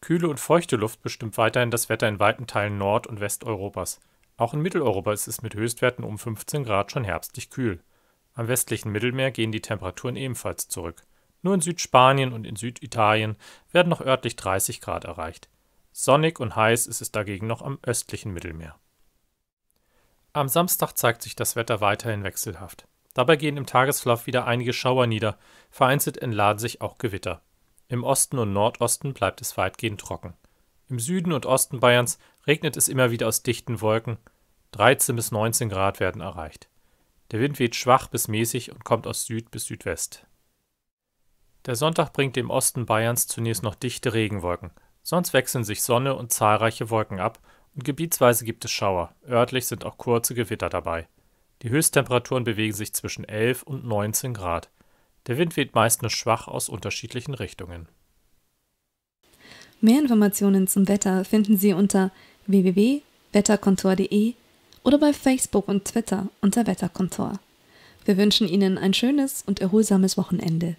Kühle und feuchte Luft bestimmt weiterhin das Wetter in weiten Teilen Nord- und Westeuropas. Auch in Mitteleuropa ist es mit Höchstwerten um 15 Grad schon herbstlich kühl. Am westlichen Mittelmeer gehen die Temperaturen ebenfalls zurück. Nur in Südspanien und in Süditalien werden noch örtlich 30 Grad erreicht. Sonnig und heiß ist es dagegen noch am östlichen Mittelmeer. Am Samstag zeigt sich das Wetter weiterhin wechselhaft. Dabei gehen im Tagesverlauf wieder einige Schauer nieder, vereinzelt entladen sich auch Gewitter. Im Osten und Nordosten bleibt es weitgehend trocken. Im Süden und Osten Bayerns regnet es immer wieder aus dichten Wolken. 13 bis 19 Grad werden erreicht. Der Wind weht schwach bis mäßig und kommt aus Süd bis Südwest. Der Sonntag bringt dem Osten Bayerns zunächst noch dichte Regenwolken. Sonst wechseln sich Sonne und zahlreiche Wolken ab und gebietsweise gibt es Schauer. Örtlich sind auch kurze Gewitter dabei. Die Höchsttemperaturen bewegen sich zwischen 11 und 19 Grad. Der Wind weht meist nur schwach aus unterschiedlichen Richtungen. Mehr Informationen zum Wetter finden Sie unter www.wetterkontor.de oder bei Facebook und Twitter unter Wetterkontor. Wir wünschen Ihnen ein schönes und erholsames Wochenende.